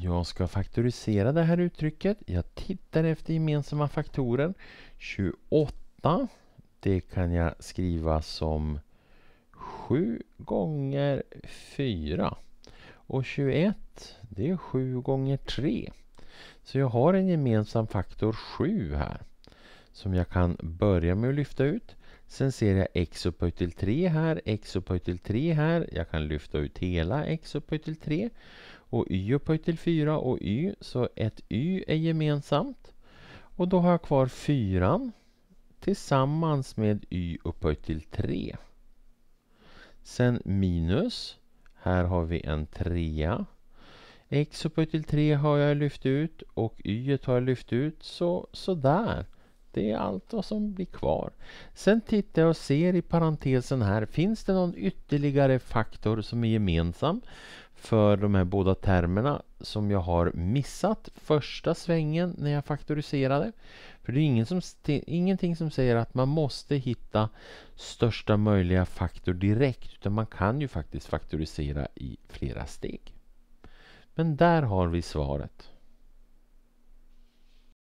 Jag ska faktorisera det här uttrycket. Jag tittar efter gemensamma faktorer. 28, det kan jag skriva som 7 gånger 4. Och 21, det är 7 gånger 3. Så jag har en gemensam faktor 7 här som jag kan börja med att lyfta ut. Sen ser jag x upphöjt till 3 här, x upphöjt till 3 här. Jag kan lyfta ut hela x upphöjt till 3. Och y upphöjt till 4 och y, så ett y är gemensamt. Och då har jag kvar 4 tillsammans med y upphöjt till 3. Sen minus. Här har vi en trea. X upphöjt till 3 har jag lyft ut och y har jag lyft ut. Så, så där. Det är allt vad som blir kvar. Sen tittar jag och ser i parentesen här, finns det någon ytterligare faktor som är gemensam för de här båda termerna som jag har missat första svängen när jag faktoriserade? För det är ingen som, ingenting som säger att man måste hitta största möjliga faktor direkt, utan man kan ju faktiskt faktorisera i flera steg. Men där har vi svaret.